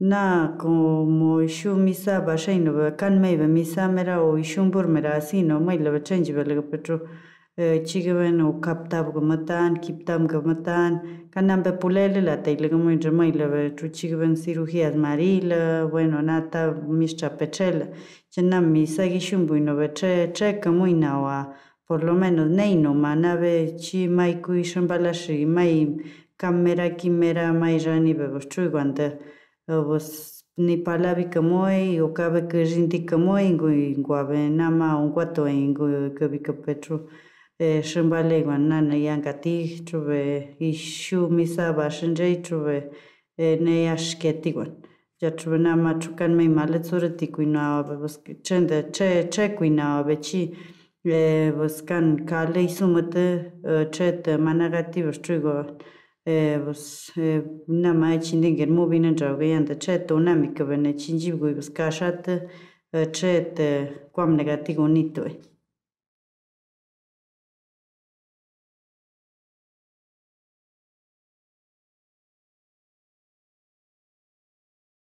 na como ishun misa basa ino ba kan mai ba misa mera o ishun bor mera asino mai la change ba lega petro e, chigaven o kapta ba matan kiptam ga matan kan nam ba pulele la te lega mai jama ila ba tru chigaven cirugia marila bueno nata mischa pechela chen misa ishun bu ino ba che che kamo ina wa por lo menos nei no mana ba chi mai ku ishun bala shi mai kamera kimera mai jani ba bo chu guante vos ni palabi como e o cabe que gente como e ingo ingo ave na ma un quato ingo que vi que petro e eh, shambale guana na yan gati trove i shu ba shinje e eh, ne yash keti guan ya trove na ma chukan me male ti ku na ave vos que chende che che ku na ave chi e eh, vos kan kale sumate, che te managati E, pues e, nama chindengir mubi nandraga yanda cheto nami kabana chinjibgui pues kashata chete kwamnega tigunitue.